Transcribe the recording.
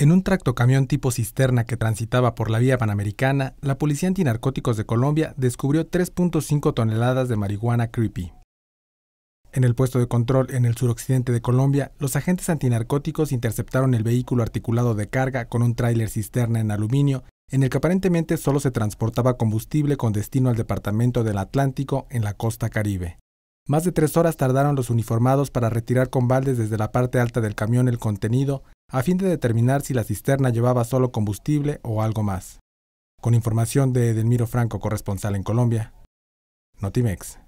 En un tractocamión tipo cisterna que transitaba por la vía panamericana, la Policía Antinarcóticos de Colombia descubrió 3.5 toneladas de marihuana creepy. En el puesto de control en el suroccidente de Colombia, los agentes antinarcóticos interceptaron el vehículo articulado de carga con un tráiler cisterna en aluminio, en el que aparentemente solo se transportaba combustible con destino al departamento del Atlántico en la costa caribe. Más de tres horas tardaron los uniformados para retirar con baldes desde la parte alta del camión el contenido, a fin de determinar si la cisterna llevaba solo combustible o algo más. Con información de Edelmiro Franco, corresponsal en Colombia. Notimex.